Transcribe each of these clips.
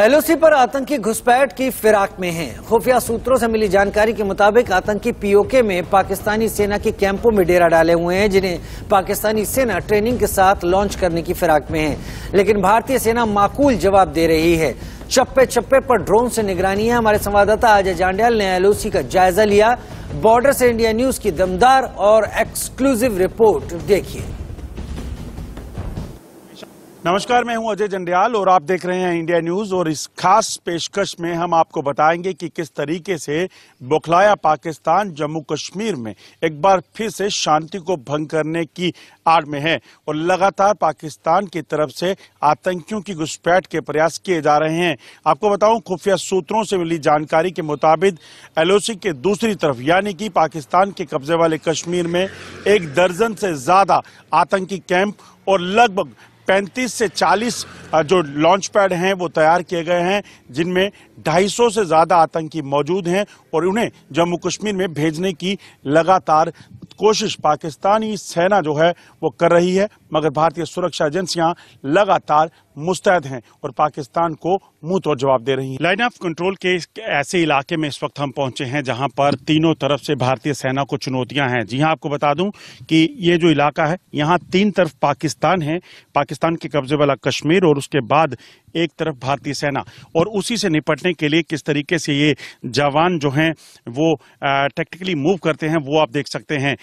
LOC पर आतंकी घुसपैठ की फिराक में हैं। खुफिया सूत्रों से मिली जानकारी के मुताबिक आतंकी पीओके में पाकिस्तानी सेना के कैंपों में डेरा डाले हुए हैं जिन्हें पाकिस्तानी सेना ट्रेनिंग के साथ लॉन्च करने की फिराक में है लेकिन भारतीय सेना माकूल जवाब दे रही है चप्पे चप्पे पर ड्रोन से निगरानी है हमारे संवाददाता अजय जांडियाल ने एलओसी का जायजा लिया बॉर्डर से इंडिया न्यूज की दमदार और एक्सक्लूसिव रिपोर्ट देखिए नमस्कार मैं हूं अजय जंडियाल और आप देख रहे हैं इंडिया न्यूज़ और इस खास पेशकश में हम आपको बताएंगे कि किस तरीके से बुखलाया पाकिस्तान जम्मू कश्मीर में एक बार फिर से शांति को भंग करने की आड़ में है और लगातार पाकिस्तान की तरफ से आतंकियों की घुसपैठ के प्रयास किए जा रहे हैं आपको बताऊं खुफिया सूत्रों से मिली जानकारी के मुताबिक एल के दूसरी तरफ यानी कि पाकिस्तान के कब्जे वाले कश्मीर में एक दर्जन से ज़्यादा आतंकी कैंप और लगभग 35 से 40 जो लॉन्च पैड हैं वो तैयार किए गए हैं जिनमें सौ से ज़्यादा आतंकी मौजूद हैं और उन्हें जम्मू कश्मीर में भेजने की लगातार कोशिश पाकिस्तानी सेना जो है वो कर रही है मगर भारतीय सुरक्षा एजेंसियां लगातार मुस्तैद हैं और पाकिस्तान को मुंह तोड़ जवाब दे रही हैं लाइन ऑफ कंट्रोल के ऐसे इलाके में इस वक्त हम पहुंचे हैं जहां पर तीनों तरफ से भारतीय सेना को चुनौतियां हैं जी हां आपको बता दूं कि ये जो इलाका है यहां तीन तरफ पाकिस्तान है पाकिस्तान के कब्जे वाला कश्मीर और उसके बाद एक तरफ भारतीय सेना और उसी से निपटने के लिए किस तरीके से ये जवान जो हैं वो टेक्टिकली मूव करते हैं वो आप देख सकते हैं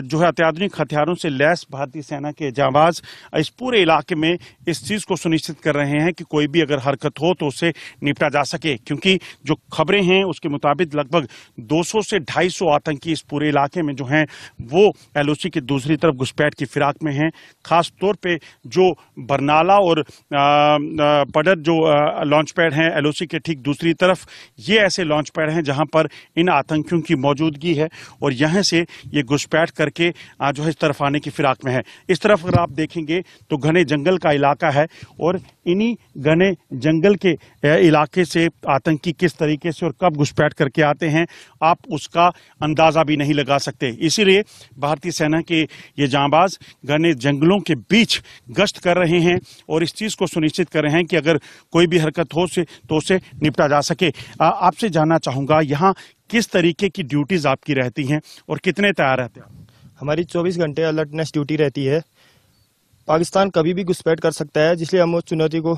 जो है अत्याधुनिक हथियारों से लैस भारतीय सेना के जाबाज इस पूरे इलाके में इस चीज़ को सुनिश्चित कर रहे हैं कि कोई भी अगर हरकत हो तो उससे निपटा जा सके क्योंकि जो खबरें हैं उसके मुताबिक लगभग दो से ढाई आतंकी इस पूरे इलाके में जो हैं वो एल की दूसरी तरफ घुसपैठ की फिराक में हैं खासतौर पर जो बरनाला और आ, आ, पडर जो लॉन्च पैड हैं एलओसी के ठीक दूसरी तरफ ये ऐसे लॉन्च पैड हैं जहां पर इन आतंकियों की मौजूदगी है और यहाँ से ये घुसपैठ करके जो है इस तरफ आने की फिराक में है इस तरफ अगर आप देखेंगे तो घने जंगल का इलाका है और इन्हीं घने जंगल के इलाके से आतंकी किस तरीके से और कब घुसपैठ करके आते हैं आप उसका अंदाज़ा भी नहीं लगा सकते इसीलिए भारतीय सेना के ये जाँबाज़ घने जंगलों के बीच गश्त कर रहे हैं और इस चीज़ को सुनिश्चित कर रहे हैं हैं कि अगर कोई भी हरकत हो से तो उसे निपटा जा सके आपसे जानना चाहूँगा यहाँ किस तरीके की ड्यूटीज़ आपकी रहती हैं और कितने तैयार रहते हैं हमारी 24 घंटे अलर्टनेस ड्यूटी रहती है पाकिस्तान कभी भी घुसपैठ कर सकता है जिसलिए हम उस चुनौती को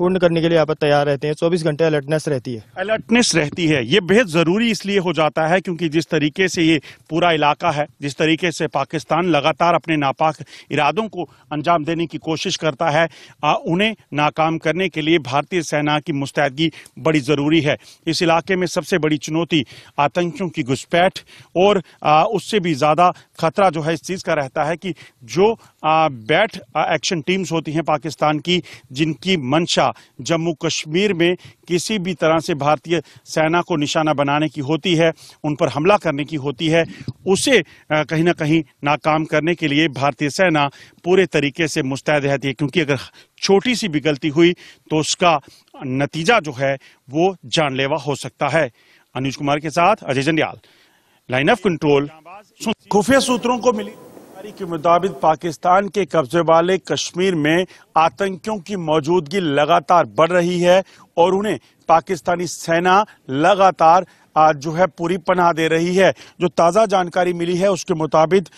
पूर्ण करने के लिए आप तैयार रहते हैं चौबीस घंटे अलर्टनेस रहती है अलर्टनेस रहती है ये बेहद ज़रूरी इसलिए हो जाता है क्योंकि जिस तरीके से ये पूरा इलाका है जिस तरीके से पाकिस्तान लगातार अपने नापाक इरादों को अंजाम देने की कोशिश करता है आ, उन्हें नाकाम करने के लिए भारतीय सेना की मुस्तैदगी बड़ी ज़रूरी है इस इलाके में सबसे बड़ी चुनौती आतंकियों की घुसपैठ और आ, उससे भी ज़्यादा खतरा जो है इस चीज़ का रहता है कि जो बैठ एक्शन टीम्स होती हैं पाकिस्तान की जिनकी मंशा हवा जम्मू कश्मीर में किसी भी तरह से भारतीय सेना को निशाना बनाने की होती है उन पर हमला करने की होती है उसे कहीं ना कहीं नाकाम करने के लिए भारतीय सेना पूरे तरीके से मुस्तैद रहती है क्योंकि अगर छोटी सी भी गलती हुई तो उसका नतीजा जो है वो जानलेवा हो सकता है अनुज कुमार के साथ Ajay Jandiyal line of control खुफिया सूत्रों को मिली जानकारी के मुताबिक पाकिस्तान के कब्जे वाले कश्मीर में आतंकियों की मौजूदगी लगातार बढ़ रही है और उन्हें पाकिस्तानी सेना लगातार आज जो है पूरी पनाह दे रही है जो ताज़ा जानकारी मिली है उसके मुताबिक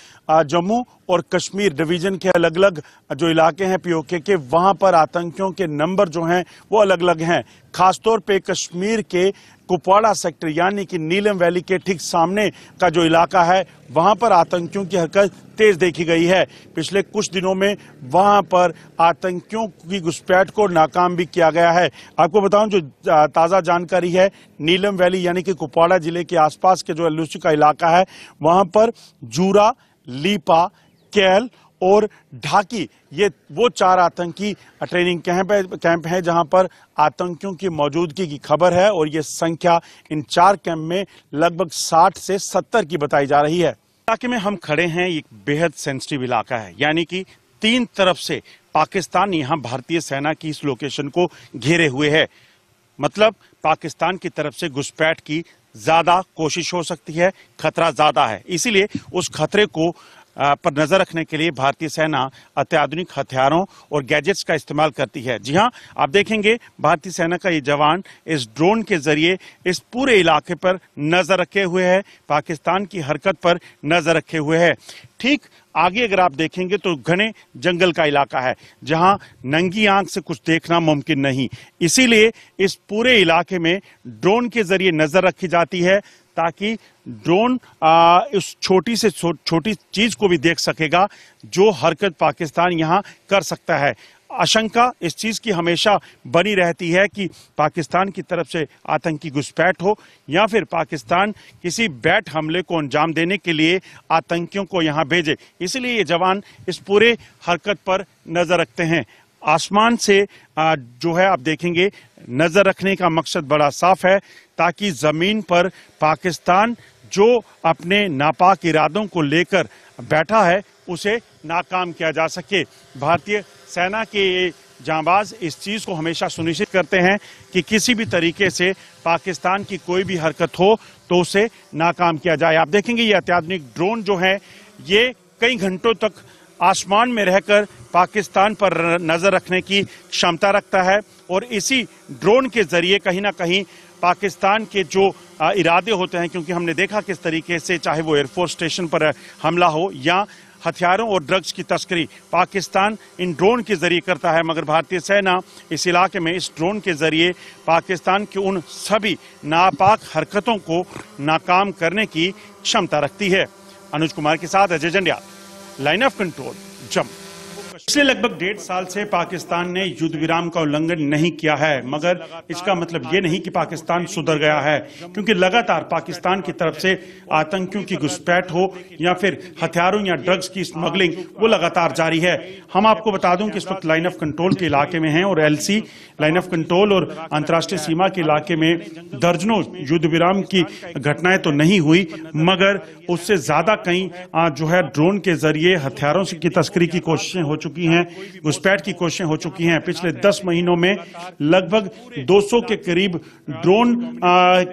जम्मू और कश्मीर डिवीजन के अलग अलग जो इलाके हैं पीओके के वहां पर आतंकियों के नंबर जो हैं वो अलग अलग हैं खासतौर पे कश्मीर के कुपवाड़ा सेक्टर यानी कि नीलम वैली के ठीक सामने का जो इलाका है वहां पर आतंकियों की हरकत तेज देखी गई है पिछले कुछ दिनों में वहां पर आतंकियों की घुसपैठ को नाकाम भी किया गया है आपको बताऊं जो ताज़ा जानकारी है नीलम वैली यानी कि कुपवाड़ा जिले के आसपास के जो एलूसी का इलाका है वहां पर जूरा लीपा केएल और ढाकी ये वो चार आतंकी ट्रेनिंग कैंप है कैंप है जहां पर आतंकियों की मौजूदगी की खबर है और ये संख्या इन चार कैंप में लगभग 60 से 70 की बताई जा रही है इलाके में हम खड़े हैं एक बेहद सेंसिटिव इलाका है यानी कि तीन तरफ से पाकिस्तान यहाँ भारतीय सेना की इस लोकेशन को घेरे हुए है मतलब पाकिस्तान की तरफ से घुसपैठ की ज़्यादा कोशिश हो सकती है खतरा ज़्यादा है इसीलिए उस खतरे को पर नज़र रखने के लिए भारतीय सेना अत्याधुनिक हथियारों और गैजेट्स का इस्तेमाल करती है जी हाँ आप देखेंगे भारतीय सेना का ये जवान इस ड्रोन के जरिए इस पूरे इलाके पर नज़र रखे हुए है पाकिस्तान की हरकत पर नज़र रखे हुए है ठीक आगे अगर आप देखेंगे तो घने जंगल का इलाका है जहां नंगी आंख से कुछ देखना मुमकिन नहीं इसीलिए इस पूरे इलाके में ड्रोन के जरिए नज़र रखी जाती है ताकि ड्रोन उस छोटी से छो, छोटी चीज़ को भी देख सकेगा जो हरकत पाकिस्तान यहाँ कर सकता है आशंका इस चीज़ की हमेशा बनी रहती है कि पाकिस्तान की तरफ से आतंकी घुसपैठ हो या फिर पाकिस्तान किसी बैट हमले को अंजाम देने के लिए आतंकियों को यहाँ भेजे इसलिए ये जवान इस पूरे हरकत पर नज़र रखते हैं आसमान से जो है आप देखेंगे नज़र रखने का मकसद बड़ा साफ है ताकि ज़मीन पर पाकिस्तान जो अपने नापाक इरादों को लेकर बैठा है उसे नाकाम किया जा सके भारतीय सेना के जाबाज इस चीज़ को हमेशा सुनिश्चित करते हैं कि किसी भी तरीके से पाकिस्तान की कोई भी हरकत हो तो उसे नाकाम किया जाए आप देखेंगे ये अत्याधुनिक ड्रोन जो है ये कई घंटों तक आसमान में रहकर पाकिस्तान पर नज़र रखने की क्षमता रखता है और इसी ड्रोन के ज़रिए कहीं ना कहीं पाकिस्तान के जो इरादे होते हैं क्योंकि हमने देखा किस तरीके से चाहे वो एयरफोर्स स्टेशन पर हमला हो या हथियारों और ड्रग्स की तस्करी पाकिस्तान इन ड्रोन के जरिए करता है मगर भारतीय सेना इस इलाके में इस ड्रोन के जरिए पाकिस्तान की उन सभी नापाक हरकतों को नाकाम करने की क्षमता रखती है अनुज कुमार के साथ Ajay जंडिया line of control, jump. पिछले लगभग डेढ़ साल से पाकिस्तान ने युद्ध विराम का उल्लंघन नहीं किया है मगर इसका मतलब ये नहीं कि पाकिस्तान सुधर गया है क्योंकि लगातार पाकिस्तान की तरफ से आतंकियों की घुसपैठ हो या फिर हथियारों या ड्रग्स की स्मगलिंग वो लगातार जारी है हम आपको बता दूं कि इस वक्त लाइन ऑफ कंट्रोल के इलाके में है और एल लाइन ऑफ कंट्रोल और अंतर्राष्ट्रीय सीमा के इलाके में दर्जनों युद्ध विराम की घटनाएं तो नहीं हुई मगर उससे ज्यादा कहीं जो है ड्रोन के जरिए हथियारों की तस्करी की कोशिशें हो चुकी चुकी हैं घुसपैठ की कोशिशें हो चुकी हैं पिछले दस महीनों में लगभग 200 के करीब ड्रोन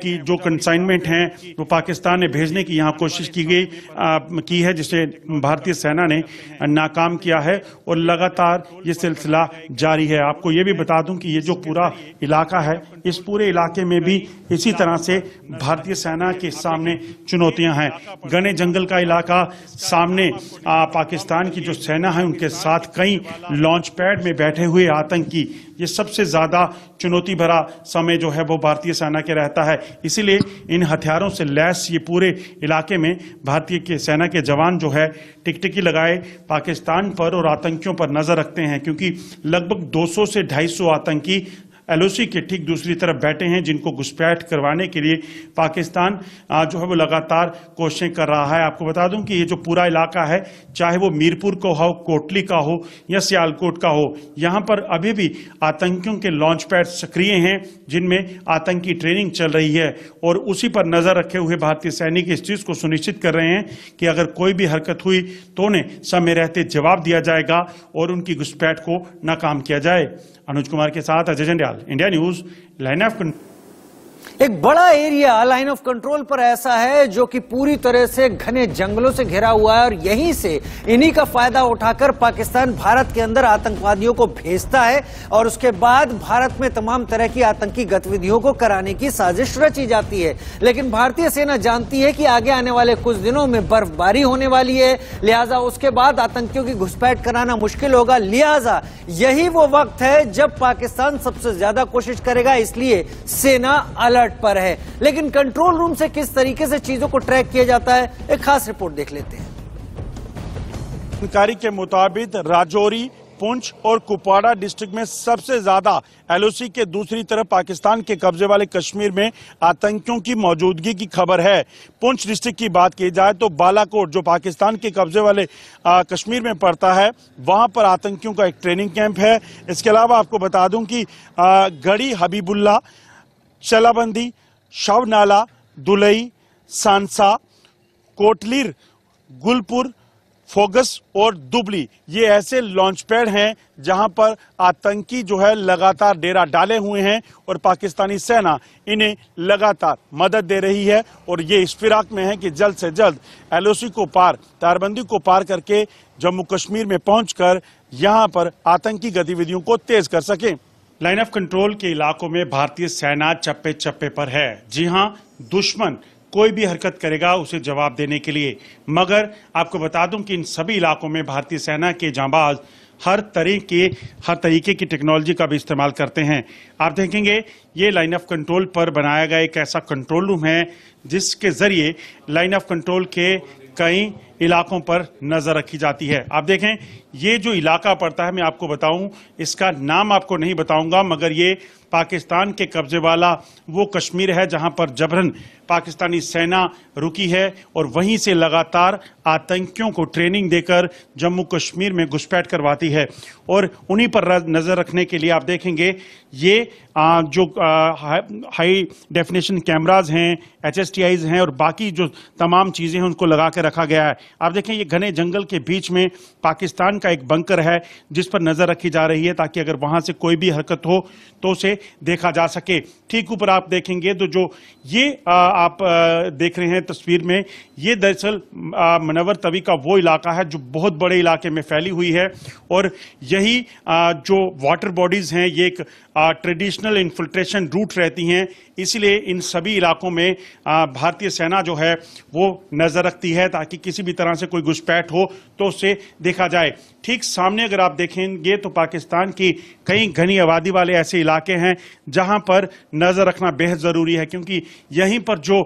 की जो कंसाइनमेंट हैं वो तो पाकिस्तान ने भेजने की यहाँ कोशिश की गई की है जिसे भारतीय सेना ने नाकाम किया है और लगातार ये सिलसिला जारी है आपको ये भी बता दूँ कि ये जो पूरा इलाका है इस पूरे इलाके में भी इसी तरह से भारतीय सेना के सामने चुनौतियां हैं घने जंगल का इलाका सामने आ, पाकिस्तान की जो सेना है उनके साथ कई लॉन्च पैड में बैठे हुए आतंकी ये सबसे ज़्यादा चुनौती भरा समय जो है वो भारतीय सेना के रहता है इसीलिए इन हथियारों से लैस ये पूरे इलाके में भारतीय के सेना के जवान जो है टिकटिकी लगाए पाकिस्तान पर और आतंकियों पर नज़र रखते हैं क्योंकि लगभग 200 से 250 आतंकी एलओसी के ठीक दूसरी तरफ बैठे हैं जिनको घुसपैठ करवाने के लिए पाकिस्तान जो है वो लगातार कोशिशें कर रहा है आपको बता दूं कि ये जो पूरा इलाका है चाहे वो मीरपुर का हो कोटली का हो या सियालकोट का हो यहाँ पर अभी भी आतंकियों के लॉन्च पैड सक्रिय हैं जिनमें आतंकी ट्रेनिंग चल रही है और उसी पर नज़र रखे हुए भारतीय सैनिक इस चीज़ को सुनिश्चित कर रहे हैं कि अगर कोई भी हरकत हुई तो उन्हें समय रहते जवाब दिया जाएगा और उनकी घुसपैठ को नाकाम किया जाए अनुज कुमार के साथ Ajay Jandial India news, line of एक बड़ा एरिया लाइन ऑफ कंट्रोल पर ऐसा है जो कि पूरी तरह से घने जंगलों से घिरा हुआ है और यहीं से इन्हीं का फायदा उठाकर पाकिस्तान भारत के अंदर आतंकवादियों को भेजता है और उसके बाद भारत में तमाम तरह की आतंकी गतिविधियों को कराने की साजिश रची जाती है लेकिन भारतीय सेना जानती है कि आगे आने वाले कुछ दिनों में बर्फबारी होने वाली है लिहाजा उसके बाद आतंकियों की घुसपैठ कराना मुश्किल होगा लिहाजा यही वो वक्त है जब पाकिस्तान सबसे ज्यादा कोशिश करेगा इसलिए सेना अलर्ट अलर्ट पर है लेकिन कंट्रोल रूम से किस तरीके से चीजों को ट्रैक किया जाता है एक खास रिपोर्ट देख लेते हैं जानकारी के मुताबिक राजौरी पुंछ और कुपवाड़ा डिस्ट्रिक्ट में सबसे ज्यादा एलओसी के दूसरी तरफ पाकिस्तान के कब्जे वाले कश्मीर में आतंकियों की मौजूदगी की खबर है पुंछ डिस्ट्रिक्ट की बात की जाए तो बालाकोट जो पाकिस्तान के कब्जे वाले आ, कश्मीर में पड़ता है वहां पर आतंकियों का एक ट्रेनिंग कैंप है इसके अलावा आपको बता दूं कि आ, गढ़ी हबीबुल्ला चलाबंदी शवनाला दुलई सांसा कोटलीर गुलपुर फोगस और दुबली ये ऐसे लॉन्च पैड हैं जहां पर आतंकी जो है लगातार डेरा डाले हुए हैं और पाकिस्तानी सेना इन्हें लगातार मदद दे रही है और ये इस फिराक में है कि जल्द से जल्द एलओसी को पार तारबंदी को पार करके जम्मू कश्मीर में पहुंचकर यहां पर आतंकी गतिविधियों को तेज कर सकें लाइन ऑफ कंट्रोल के इलाकों में भारतीय सेना चप्पे चप्पे पर है जी हाँ दुश्मन कोई भी हरकत करेगा उसे जवाब देने के लिए मगर आपको बता दूं कि इन सभी इलाकों में भारतीय सेना के जांबाज हर तरह के हर तरीके की टेक्नोलॉजी का भी इस्तेमाल करते हैं आप देखेंगे ये लाइन ऑफ कंट्रोल पर बनाया गया एक ऐसा कंट्रोल रूम है जिसके ज़रिए लाइन ऑफ कंट्रोल के कई इलाकों पर नजर रखी जाती है आप देखें ये जो इलाका पड़ता है मैं आपको बताऊं इसका नाम आपको नहीं बताऊंगा मगर ये पाकिस्तान के कब्जे वाला वो कश्मीर है जहां पर जबरन पाकिस्तानी सेना रुकी है और वहीं से लगातार आतंकियों को ट्रेनिंग देकर जम्मू कश्मीर में घुसपैठ करवाती है और उन्हीं पर नज़र रखने के लिए आप देखेंगे ये आ, जो आ, हाई डेफिनेशन कैमराज हैं एच एस हैं और बाकी जो तमाम चीज़ें हैं उनको लगा के रखा गया है आप देखें ये घने जंगल के बीच में पाकिस्तान का एक बंकर है जिस पर नज़र रखी जा रही है ताकि अगर वहाँ से कोई भी हरकत हो तो उसे देखा जा सके ठीक ऊपर आप देखेंगे तो जो ये आ, आप देख रहे हैं तस्वीर में ये दरअसल मनवर तवी का वो इलाका है जो बहुत बड़े इलाके में फैली हुई है और यही जो वाटर बॉडीज़ हैं ये एक ट्रेडिशनल इन्फिल्ट्रेशन रूट रहती हैं इसलिए इन सभी इलाकों में भारतीय सेना जो है वो नज़र रखती है ताकि किसी भी तरह से कोई घुसपैठ हो तो उसे देखा जाए ठीक सामने अगर आप देखेंगे तो पाकिस्तान की कई घनी आबादी वाले ऐसे इलाके हैं जहां पर नज़र रखना बेहद ज़रूरी है क्योंकि यहीं पर जो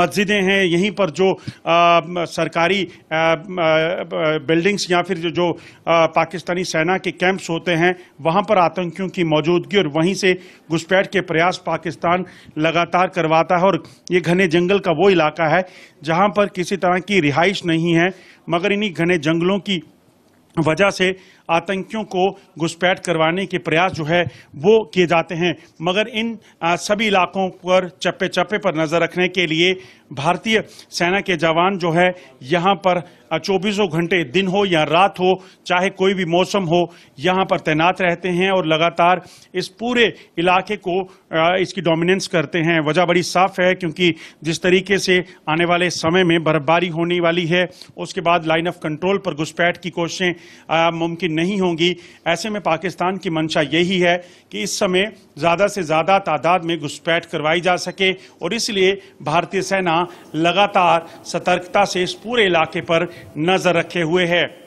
मस्जिदें हैं यहीं पर जो आ, सरकारी आ, आ, बिल्डिंग्स या फिर जो, जो आ, पाकिस्तानी सेना के कैंप्स होते हैं वहां पर आतंकियों की मौजूदगी और वहीं से घुसपैठ के प्रयास पाकिस्तान लगातार करवाता है और ये घने जंगल का वो इलाका है जहाँ पर किसी तरह की रिहाइश नहीं है मगर इन्हीं घने जंगलों की वजह से आतंकियों को घुसपैठ करवाने के प्रयास जो है वो किए जाते हैं मगर इन सभी इलाकों पर चप्पे चप्पे पर नज़र रखने के लिए भारतीय सेना के जवान जो है यहाँ पर चौबीसों घंटे दिन हो या रात हो चाहे कोई भी मौसम हो यहाँ पर तैनात रहते हैं और लगातार इस पूरे इलाके को इसकी डोमिनेंस करते हैं वजह बड़ी साफ है क्योंकि जिस तरीके से आने वाले समय में बर्फबारी होने वाली है उसके बाद लाइन ऑफ कंट्रोल पर घुसपैठ की कोशिशें मुमकिन नहीं होंगी ऐसे में पाकिस्तान की मंशा यही है कि इस समय ज़्यादा से ज़्यादा तादाद में घुसपैठ करवाई जा सके और इसलिए भारतीय सेना लगातार सतर्कता से इस पूरे इलाके पर नज़र रखे हुए है